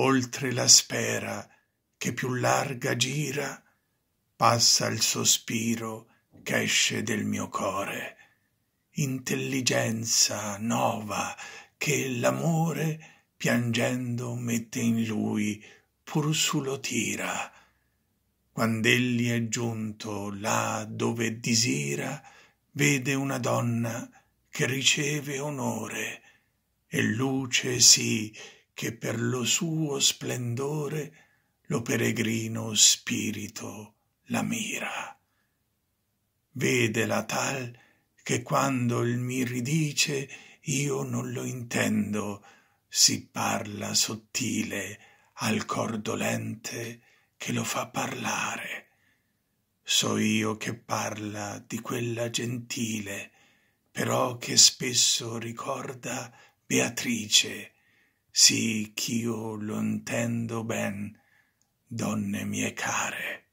oltre la spera che più larga gira passa il sospiro ch'esce del mio core intelligenza nova che l'amore piangendo mette in lui pur su lo tira quand'elli è giunto là dove disira vede una donna che riceve onore e luce sì che per lo suo splendore lo peregrino spirito la mira. Vedela tal che quando il mi ridice io non lo intendo, si parla sottile al cor dolente che lo fa parlare. So io che parla di quella gentile, però che spesso ricorda Beatrice, sì ch'io lo intendo ben, donne mie care.